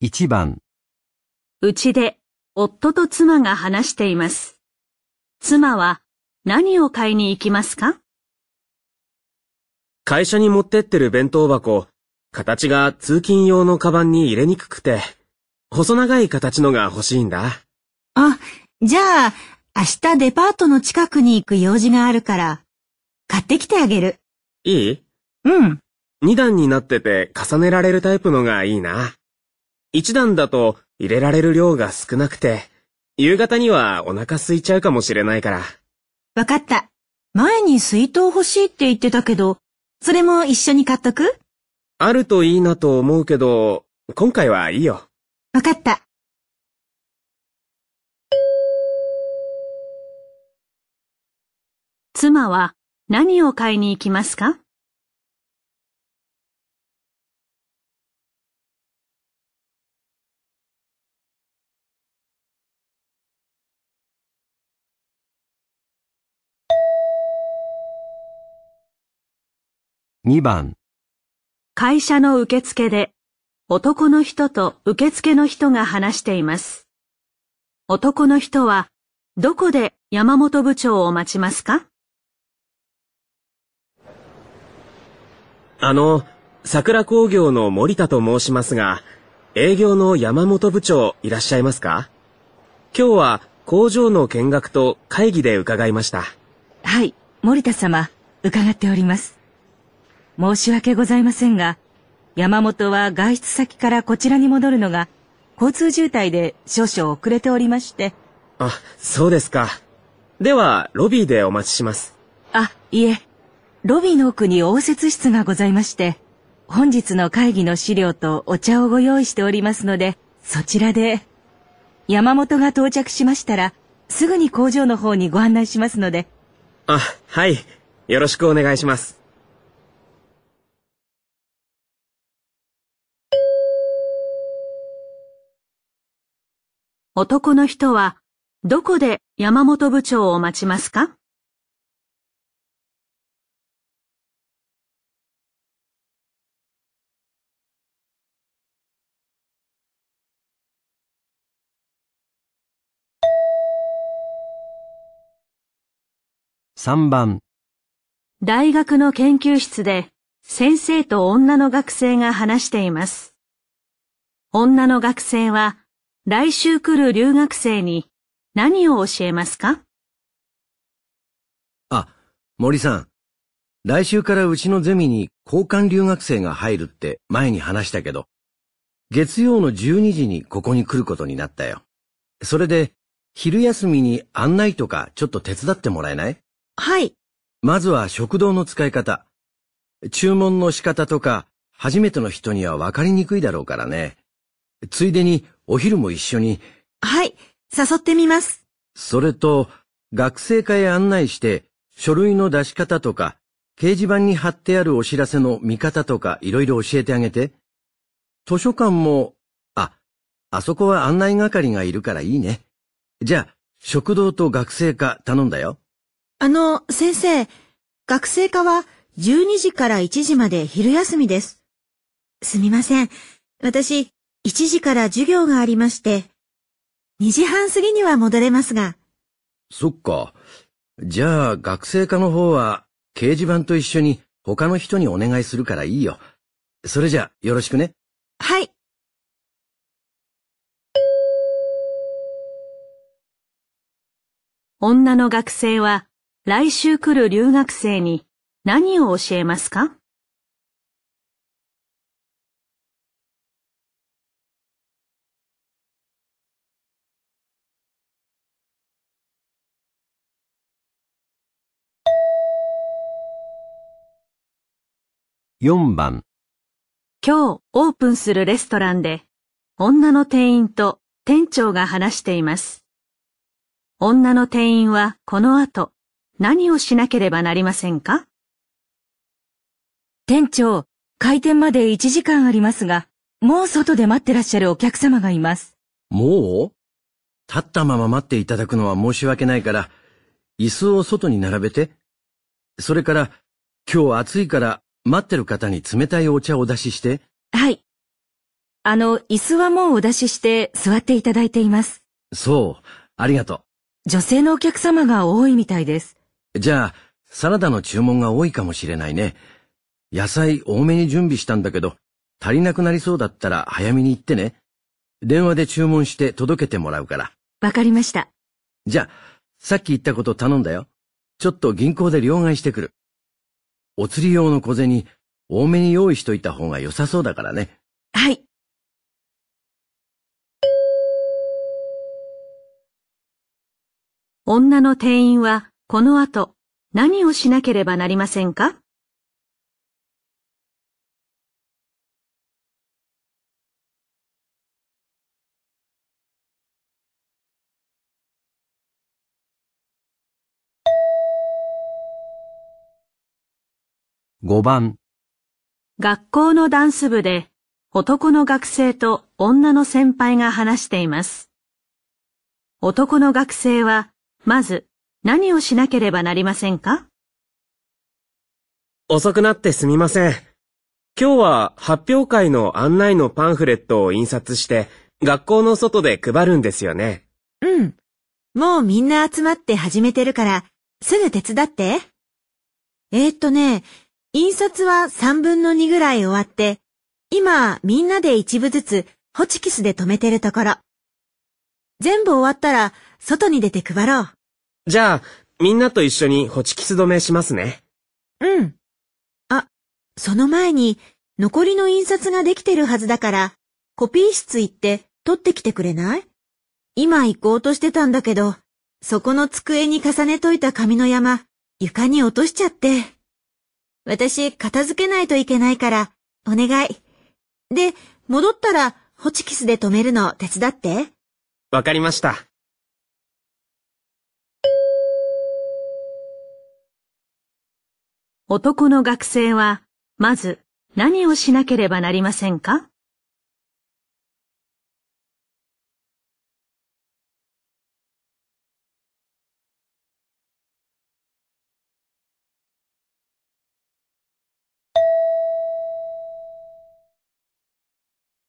1番うちで夫と妻が話しています。妻は何を買いに行きますか会社に持ってってる弁当箱、形が通勤用のカバンに入れにくくて、細長い形のが欲しいんだ。あ、じゃあ、明日デパートの近くに行く用事があるから、買ってきてあげる。いいうん。二段になってて重ねられるタイプのがいいな。一段だと入れられる量が少なくて、夕方にはお腹空いちゃうかもしれないから。わかった。前に水筒欲しいって言ってたけど、それも一緒に買っとくあるといいなと思うけど、今回はいいよ。わかった。妻は何を買いに行きますか2番会社の受付で男の人と受付の人が話しています。男の人はどこで山本部長を待ちますかあの、桜工業の森田と申しますが、営業の山本部長いらっしゃいますか今日は工場の見学と会議で伺いました。はい、森田様、伺っております。申し訳ございませんが、山本は外出先からこちらに戻るのが、交通渋滞で少々遅れておりまして。あ、そうですか。では、ロビーでお待ちします。あ、いえ。ロビーの奥に応接室がございまして、本日の会議の資料とお茶をご用意しておりますので、そちらで。山本が到着しましたら、すぐに工場の方にご案内しますので。あ、はい。よろしくお願いします。男の人はどこで山本部長を待ちますか3番大学の研究室で先生と女の学生が話しています。女の学生は来週来る留学生に何を教えますかあ、森さん。来週からうちのゼミに交換留学生が入るって前に話したけど、月曜の12時にここに来ることになったよ。それで、昼休みに案内とかちょっと手伝ってもらえないはい。まずは食堂の使い方。注文の仕方とか、初めての人には分かりにくいだろうからね。ついでにお昼も一緒に。はい、誘ってみます。それと、学生会案内して、書類の出し方とか、掲示板に貼ってあるお知らせの見方とか、いろいろ教えてあげて。図書館も、あ、あそこは案内係がいるからいいね。じゃあ、食堂と学生課頼んだよ。あの、先生、学生課は12時から1時まで昼休みです。すみません。私、1時から授業がありまして、2時半過ぎには戻れますが。そっか。じゃあ学生課の方は掲示板と一緒に他の人にお願いするからいいよ。それじゃよろしくね。はい。女の学生は来週来る留学生に何を教えますか4番今日オープンするレストランで女の店員と店長が話しています。女の店員はこの後何をしなければなりませんか店長、開店まで1時間ありますが、もう外で待ってらっしゃるお客様がいます。もう立ったまま待っていただくのは申し訳ないから、椅子を外に並べて。それから、今日暑いから待ってる方に冷たいお茶をお出しして。はい。あの、椅子はもうお出しして座っていただいています。そう、ありがとう。女性のお客様が多いみたいです。じゃあ、サラダの注文が多いかもしれないね。野菜多めに準備したんだけど、足りなくなりそうだったら早めに行ってね。電話で注文して届けてもらうから。わかりました。じゃあ、さっき言ったこと頼んだよ。ちょっと銀行で両替してくる。お釣り用の小銭、多めに用意しといた方が良さそうだからね。はい。女の店員はこの後何をしなければなりませんか5番学校のダンス部で男の学生と女の先輩が話しています。男の学生はまず何をしなければなりませんか遅くなってすみません。今日は発表会の案内のパンフレットを印刷して学校の外で配るんですよね。うん。もうみんな集まって始めてるからすぐ手伝って。えー、っとね、印刷は3分の2ぐらい終わって、今みんなで一部ずつホチキスで止めてるところ。全部終わったら外に出て配ろう。じゃあ、みんなと一緒にホチキス止めしますね。うん。あ、その前に残りの印刷ができてるはずだから、コピー室行って取ってきてくれない今行こうとしてたんだけど、そこの机に重ねといた紙の山、床に落としちゃって。私、片付けないといけないから、お願い。で、戻ったら、ホチキスで止めるの手伝って。わかりました。男の学生は、まず何をしなければなりませんか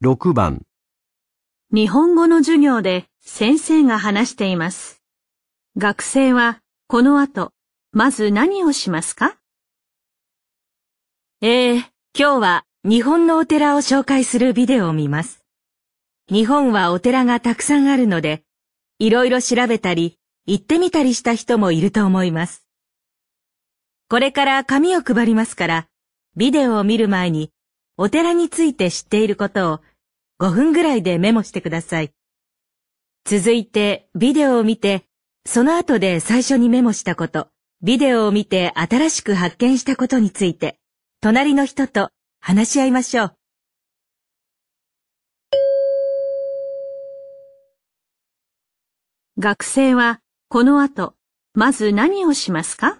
6番日本語の授業で先生が話しています。学生はこの後、まず何をしますかええー、今日は日本のお寺を紹介するビデオを見ます。日本はお寺がたくさんあるので、いろいろ調べたり、行ってみたりした人もいると思います。これから紙を配りますから、ビデオを見る前にお寺について知っていることを5分ぐらいでメモしてください。続いて、ビデオを見て、その後で最初にメモしたこと、ビデオを見て新しく発見したことについて、隣の人と話し合いましょう。学生はこの後、まず何をしますか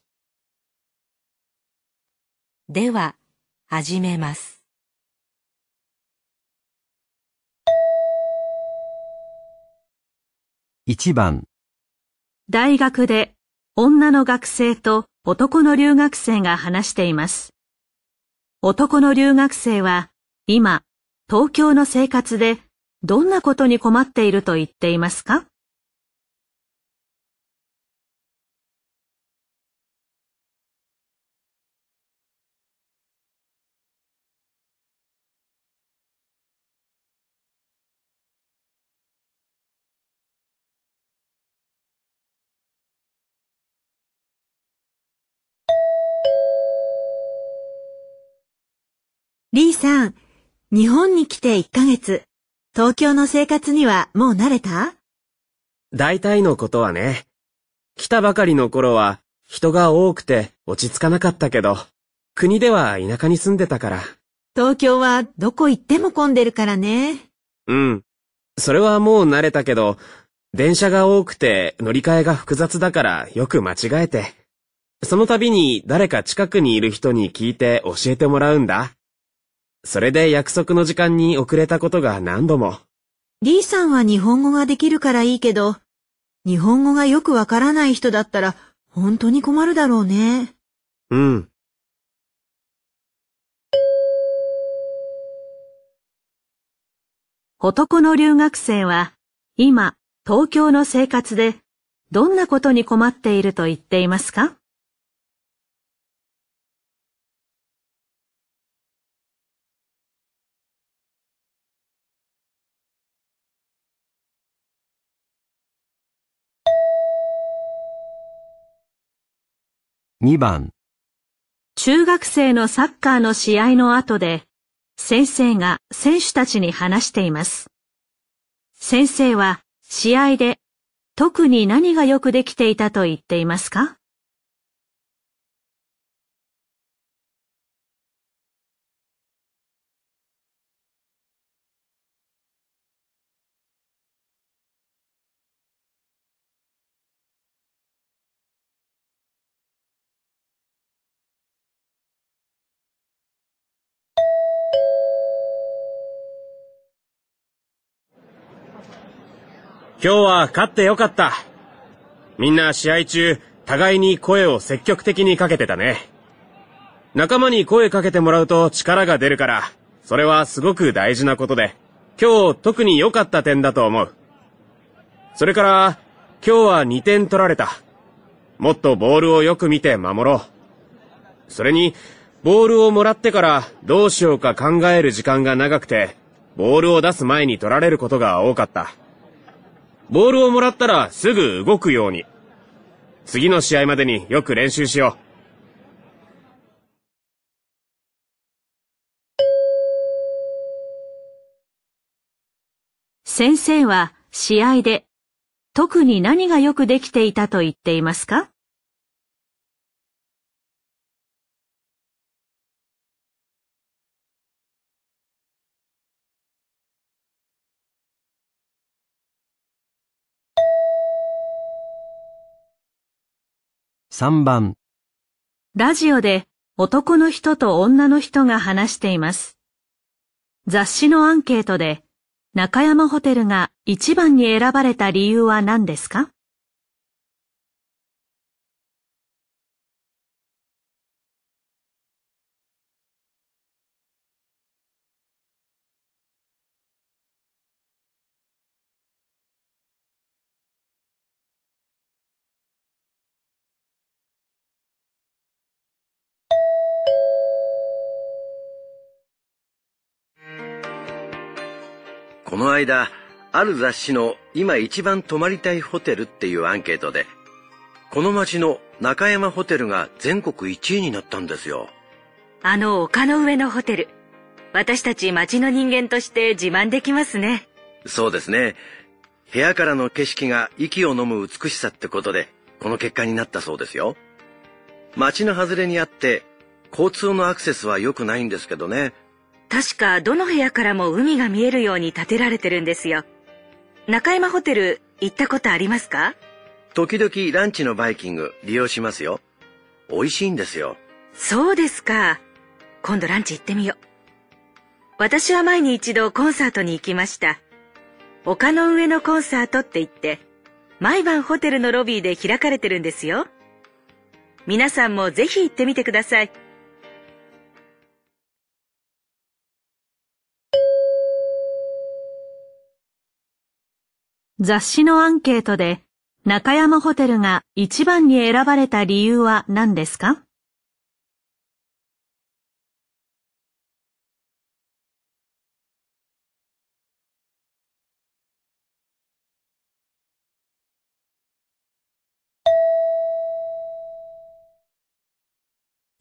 では、始めます。1番大学で女の学生と男の留学生が話しています。男の留学生は今東京の生活でどんなことに困っていると言っていますかリーさん、日本に来て1ヶ月、東京の生活にはもう慣れた大体のことはね。来たばかりの頃は人が多くて落ち着かなかったけど、国では田舎に住んでたから。東京はどこ行っても混んでるからね。うん。それはもう慣れたけど、電車が多くて乗り換えが複雑だからよく間違えて。その度に誰か近くにいる人に聞いて教えてもらうんだ。それで約束の時間に遅れたことが何度も。リーさんは日本語ができるからいいけど、日本語がよくわからない人だったら本当に困るだろうね。うん。男の留学生は今東京の生活でどんなことに困っていると言っていますか2番中学生のサッカーの試合の後で先生が選手たちに話しています。先生は試合で特に何がよくできていたと言っていますか今日は勝ってよかった。みんな試合中、互いに声を積極的にかけてたね。仲間に声かけてもらうと力が出るから、それはすごく大事なことで、今日特に良かった点だと思う。それから、今日は2点取られた。もっとボールをよく見て守ろう。それに、ボールをもらってからどうしようか考える時間が長くて、ボールを出す前に取られることが多かった。ボールをもらったらすぐ動くように。次の試合までによく練習しよう。先生は試合で特に何がよくできていたと言っていますか3番ラジオで男の人と女の人が話しています。雑誌のアンケートで中山ホテルが一番に選ばれた理由は何ですかこの間、ある雑誌の今一番泊まりたいホテルっていうアンケートで、この街の中山ホテルが全国1位になったんですよ。あの丘の上のホテル。私たち街の人間として自慢できますね。そうですね。部屋からの景色が息を呑む美しさってことで、この結果になったそうですよ。街の外れにあって、交通のアクセスは良くないんですけどね。確かどの部屋からも海が見えるように建てられてるんですよ。中山ホテル行ったことありますか時々ランチのバイキング利用しますよ。美味しいんですよ。そうですか。今度ランチ行ってみよう。私は前に一度コンサートに行きました。丘の上のコンサートって言って、毎晩ホテルのロビーで開かれてるんですよ。皆さんもぜひ行ってみてください。雑誌のアンケートで中山ホテルが一番に選ばれた理由は何ですか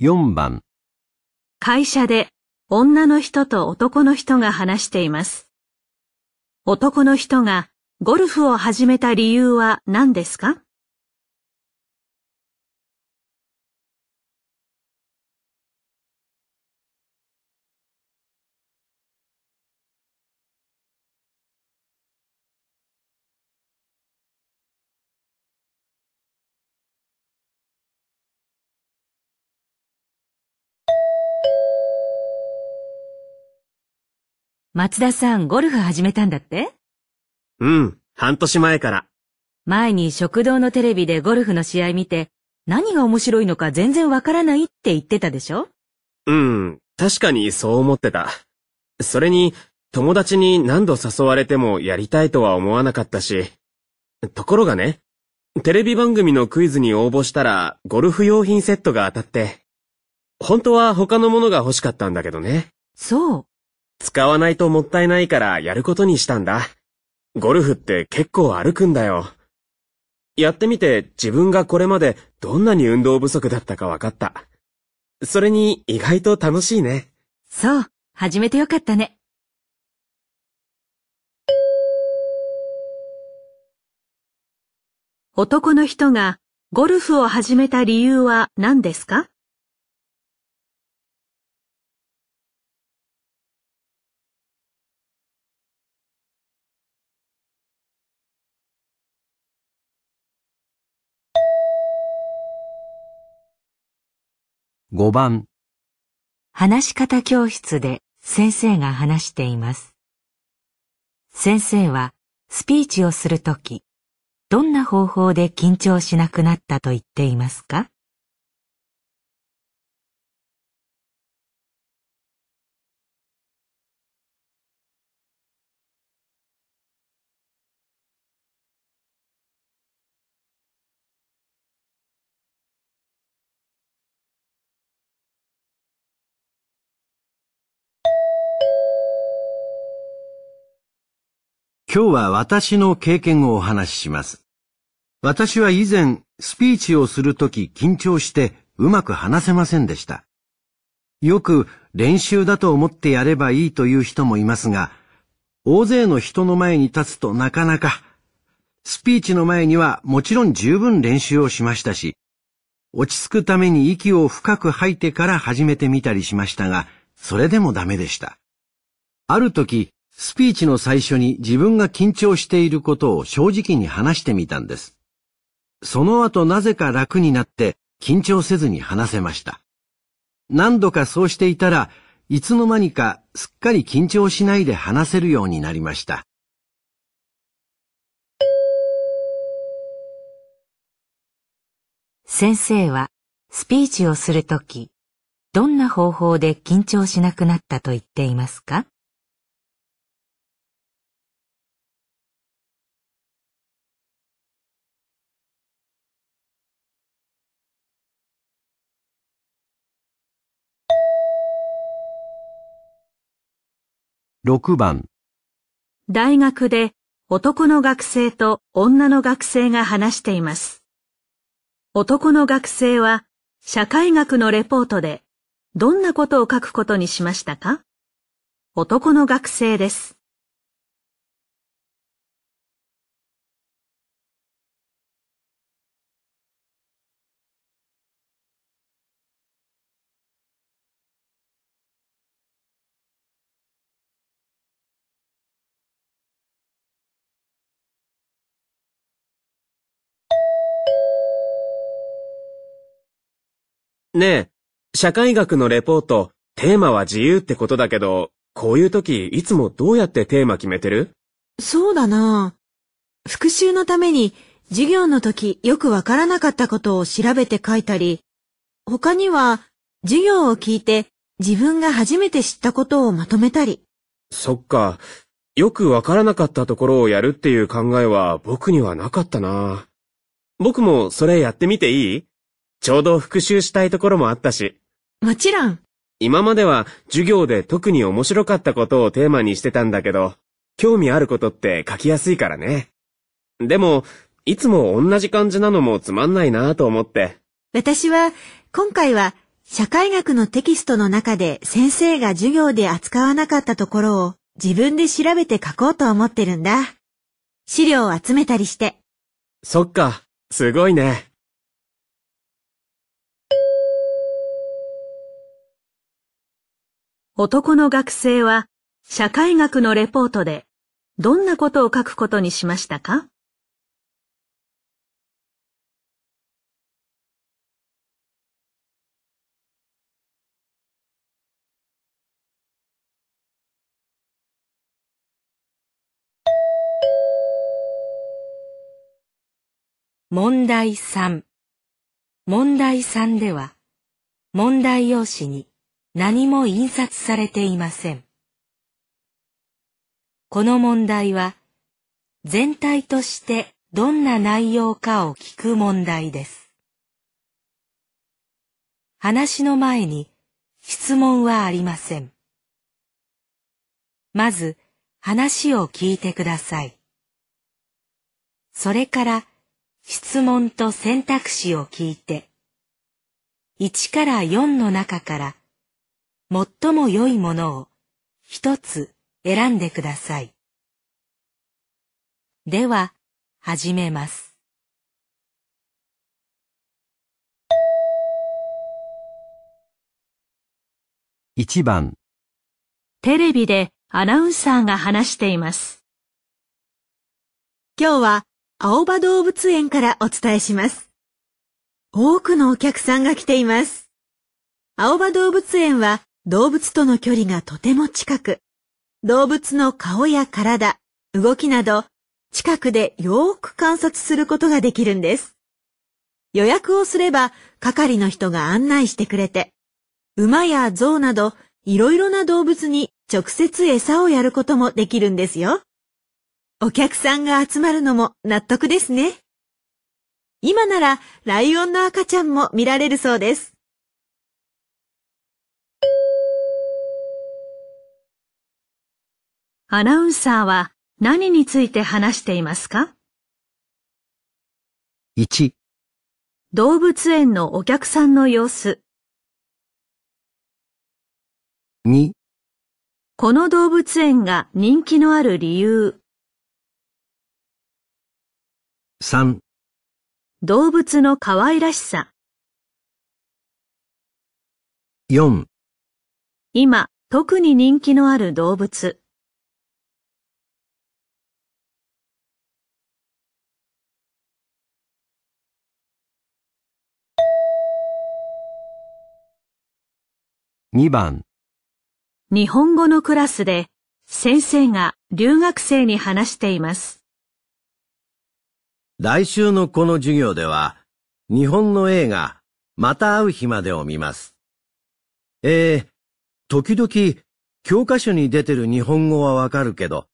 4番会社で女の人と男の人が話しています。男の人がゴルフを始めた理由は何ですか松田さん、ゴルフ始めたんだってうん、半年前から。前に食堂のテレビでゴルフの試合見て、何が面白いのか全然わからないって言ってたでしょうん、確かにそう思ってた。それに、友達に何度誘われてもやりたいとは思わなかったし。ところがね、テレビ番組のクイズに応募したら、ゴルフ用品セットが当たって。本当は他のものが欲しかったんだけどね。そう。使わないともったいないからやることにしたんだ。ゴルフって結構歩くんだよ。やってみて自分がこれまでどんなに運動不足だったか分かった。それに意外と楽しいね。そう、始めてよかったね。男の人がゴルフを始めた理由は何ですか5番話し方教室で先生が話しています。先生はスピーチをするとき、どんな方法で緊張しなくなったと言っていますか今日は私の経験をお話しします。私は以前、スピーチをするとき緊張してうまく話せませんでした。よく練習だと思ってやればいいという人もいますが、大勢の人の前に立つとなかなか、スピーチの前にはもちろん十分練習をしましたし、落ち着くために息を深く吐いてから始めてみたりしましたが、それでもダメでした。ある時、スピーチの最初に自分が緊張していることを正直に話してみたんです。その後なぜか楽になって緊張せずに話せました。何度かそうしていたらいつの間にかすっかり緊張しないで話せるようになりました。先生はスピーチをするとき、どんな方法で緊張しなくなったと言っていますか6番大学で男の学生と女の学生が話しています。男の学生は社会学のレポートでどんなことを書くことにしましたか男の学生です。ねえ、社会学のレポート、テーマは自由ってことだけど、こういう時いつもどうやってテーマ決めてるそうだな。復習のために授業の時よくわからなかったことを調べて書いたり、他には授業を聞いて自分が初めて知ったことをまとめたり。そっか。よくわからなかったところをやるっていう考えは僕にはなかったな。僕もそれやってみていいちょうど復習したいところもあったし。もちろん。今までは授業で特に面白かったことをテーマにしてたんだけど、興味あることって書きやすいからね。でも、いつも同じ感じなのもつまんないなぁと思って。私は、今回は社会学のテキストの中で先生が授業で扱わなかったところを自分で調べて書こうと思ってるんだ。資料を集めたりして。そっか、すごいね。男の学生は社会学のレポートでどんなことを書くことにしましたか問題3問題3では問題用紙に何も印刷されていません。この問題は全体としてどんな内容かを聞く問題です。話の前に質問はありません。まず話を聞いてください。それから質問と選択肢を聞いて、1から4の中から最も良いものを一つ選んでください。では、始めます。一番テレビでアナウンサーが話しています。今日は青葉動物園からお伝えします。多くのお客さんが来ています。青葉動物園は動物との距離がとても近く、動物の顔や体、動きなど、近くでよーく観察することができるんです。予約をすれば、係の人が案内してくれて、馬や象など、いろいろな動物に直接餌をやることもできるんですよ。お客さんが集まるのも納得ですね。今ならライオンの赤ちゃんも見られるそうです。アナウンサーは何について話していますか ?1 動物園のお客さんの様子2この動物園が人気のある理由3動物の可愛らしさ4今特に人気のある動物2番日本語のクラスで先生が留学生に話しています。来週のこの授業では日本の映画また会う日までを見ます。えー、時々教科書に出てる日本語はわかるけど、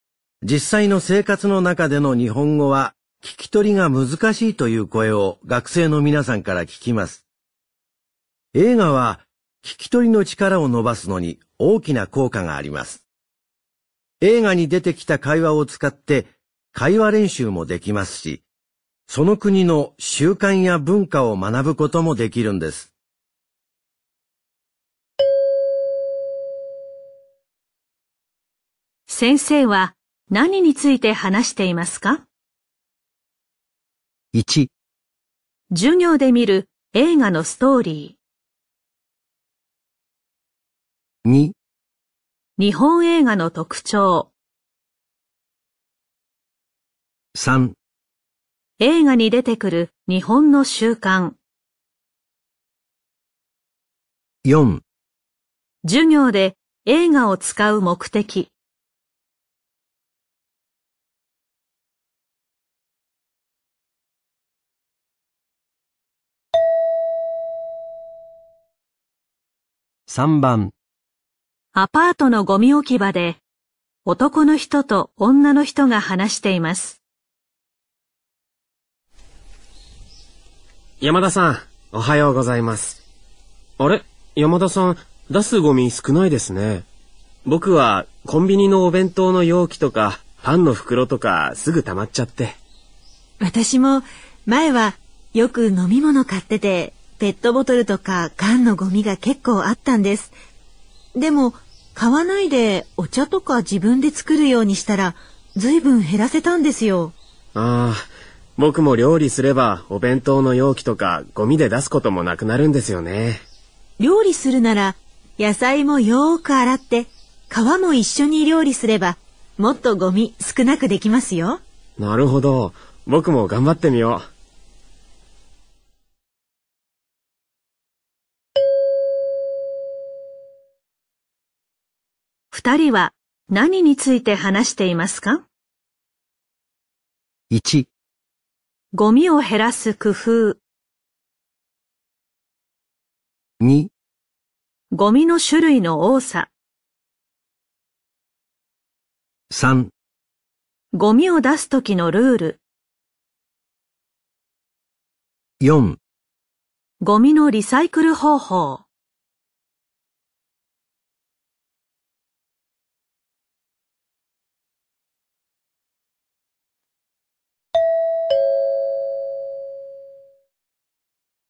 実際の生活の中での日本語は聞き取りが難しいという声を学生の皆さんから聞きます。映画は聞き取りの力を伸ばすのに大きな効果があります。映画に出てきた会話を使って会話練習もできますし、その国の習慣や文化を学ぶこともできるんです。先生は何について話していますか ?1 授業で見る映画のストーリー2日本映画の特徴3映画に出てくる日本の習慣4授業で映画を使う目的3番アパートのゴミ置き場で男の人と女の人が話しています。山田さん、おはようございます。あれ山田さん、出すゴミ少ないですね。僕はコンビニのお弁当の容器とかパンの袋とかすぐ溜まっちゃって。私も前はよく飲み物買っててペットボトルとか缶のゴミが結構あったんです。でも買わないでお茶とか自分で作るようにしたら随分減らせたんですよ。ああ、僕も料理すればお弁当の容器とかゴミで出すこともなくなるんですよね。料理するなら野菜もよーく洗って皮も一緒に料理すればもっとゴミ少なくできますよ。なるほど。僕も頑張ってみよう。二人は何について話していますか ?1、ゴミを減らす工夫。2、ゴミの種類の多さ。3、ゴミを出す時のルール。4、ゴミのリサイクル方法。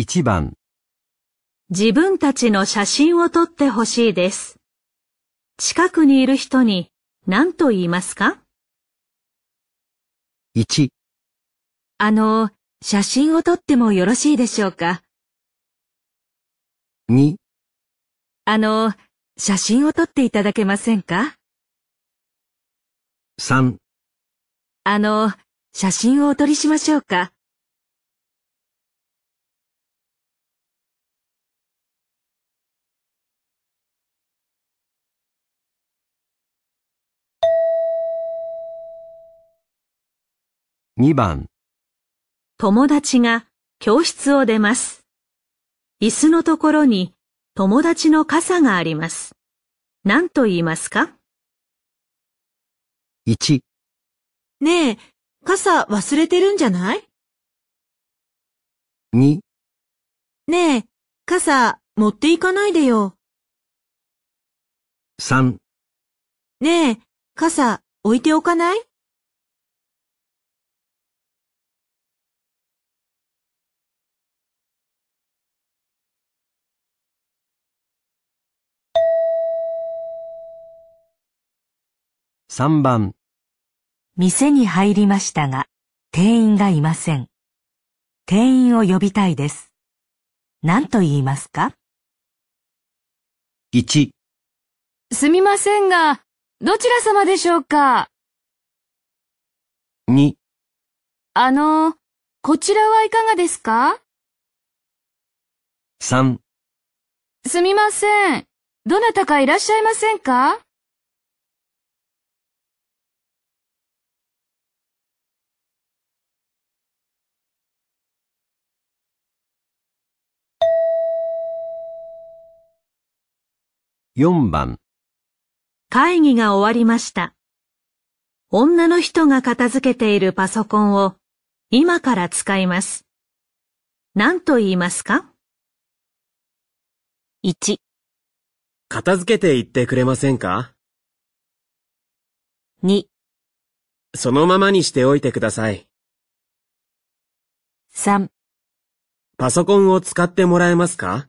1番自分たちの写真を撮ってほしいです。近くにいる人に何と言いますか ?1 あの、写真を撮ってもよろしいでしょうか ?2 あの、写真を撮っていただけませんか ?3 あの、写真をお撮りしましょうか2番友達が教室を出ます。椅子のところに友達の傘があります。何と言いますか ?1 ねえ、傘忘れてるんじゃない ?2 ねえ、傘持っていかないでよ。3ねえ、傘置いておかない3番店に入りましたが店員がいません。店員を呼びたいです。何と言いますか ?1 すみませんが、どちら様でしょうか ?2 あの、こちらはいかがですか ?3 すみません。どなたかいらっしゃいませんか4番会議が終わりました。女の人が片付けているパソコンを今から使います。何と言いますか ?1 片付けていってくれませんか ?2 そのままにしておいてください。3パソコンを使ってもらえますか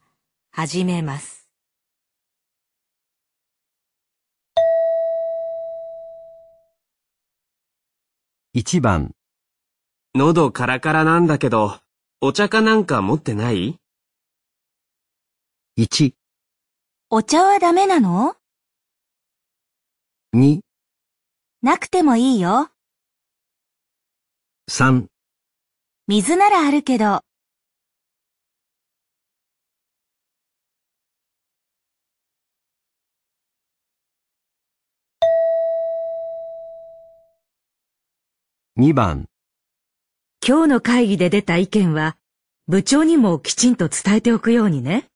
始めます。1番喉カラカラなんだけど、お茶かなんか持ってない ?1 お茶はダメなの ?2 なくてもいいよ。3水ならあるけど、2番今日の会議で出た意見は部長にもきちんと伝えておくようにね。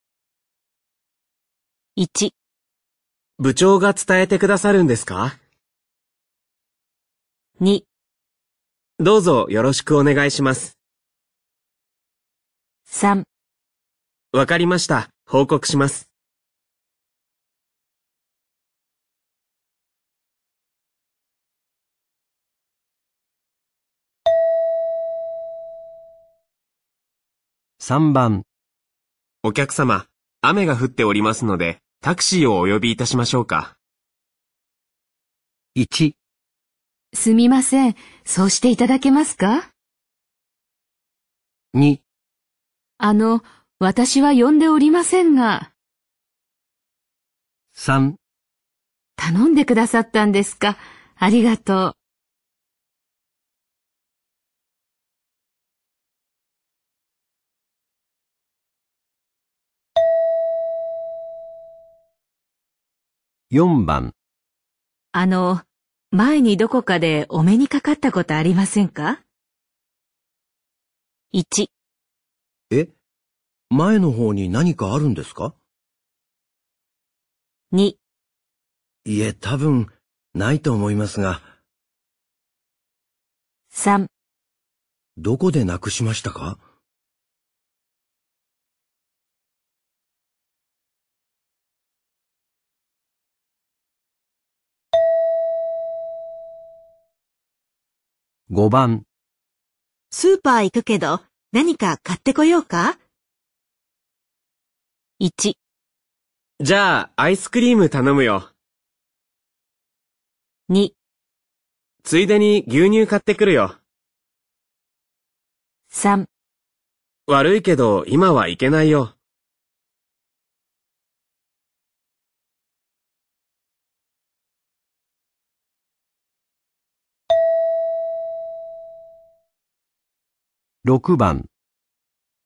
1部長が伝えてくださるんですか ?2 どうぞよろしくお願いします。3わかりました。報告します。3番。お客様、雨が降っておりますので、タクシーをお呼びいたしましょうか。1、すみません、そうしていただけますか2、あの、私は呼んでおりませんが、3、頼んでくださったんですかありがとう。4番あの、前にどこかでお目にかかったことありませんか ?1 え前の方に何かあるんですか ?2 いえ、多分、ないと思いますが。3どこでなくしましたか5番スーパー行くけど何か買ってこようか ?1 じゃあアイスクリーム頼むよ。2ついでに牛乳買ってくるよ。3悪いけど今はいけないよ。6番。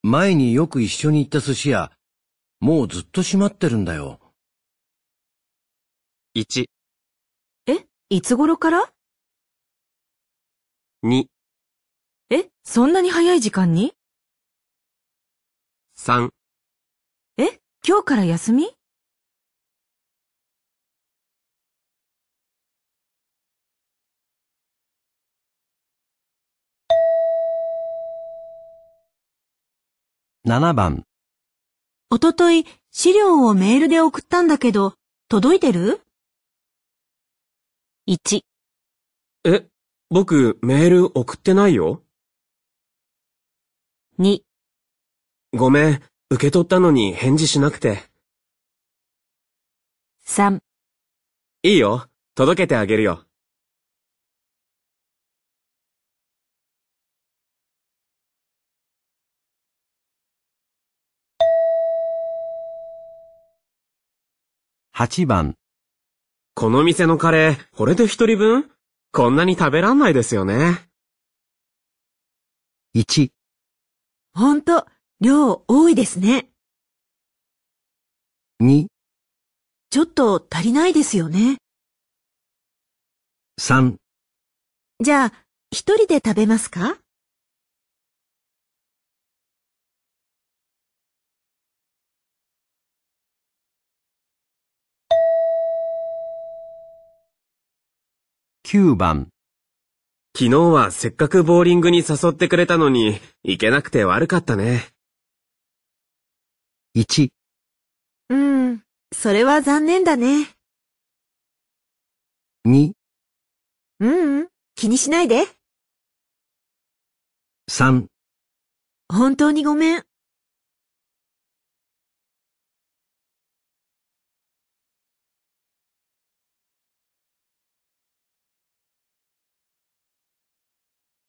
前によく一緒に行った寿司屋、もうずっと閉まってるんだよ。1、え、いつ頃から2、え、そんなに早い時間に3。え、今日から休み7番おととい資料をメールで送ったんだけど、届いてる ?1、え、僕メール送ってないよ。2、ごめん、受け取ったのに返事しなくて。3いいよ、届けてあげるよ。8番。この店のカレー、これで一人分こんなに食べらんないですよね。1。ほんと、量多いですね。2。ちょっと足りないですよね。3。じゃあ、一人で食べますか9番昨日はせっかくボーリングに誘ってくれたのに、行けなくて悪かったね。1、うん、それは残念だね。2、ううん、気にしないで。3、本当にごめん。